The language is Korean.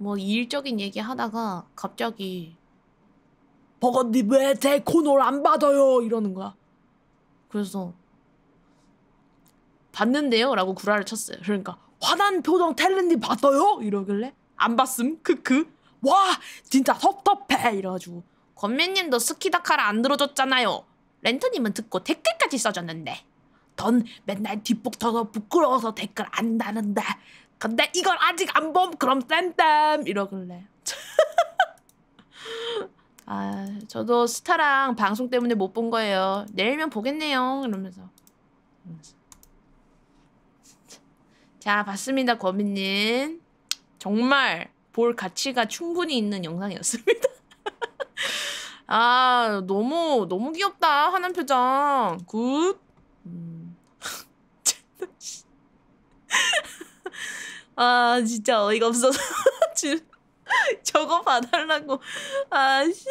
뭐 일적인 얘기 하다가 갑자기 버건디 왜 제 코너를 안 받아요 이러는 거야 그래서 봤는데요 라고 구라를 쳤어요 그러니까 화난 표정 텔린디 봤어요 이러길래 안 봤음 크크 와 진짜 섭섭해 이래가지고 권매님도스키다카를안 들어줬잖아요 렌터님은 듣고 댓글까지 써줬는데 넌 맨날 뒷북 터서 부끄러워서 댓글 안 다는다. 근데 이걸 아직 안 봄? 그럼 쌤땀 이러길래 아 저도 스타랑 방송 때문에 못 본 거예요 내일면 보겠네요 이러면서 음. 자 봤습니다 거미님 정말 볼 가치가 충분히 있는 영상이었습니다 아 너무 너무 귀엽다 화난 표정 굿 음. 아 진짜 어이가 없어서 지금 저거 봐달라고 아씨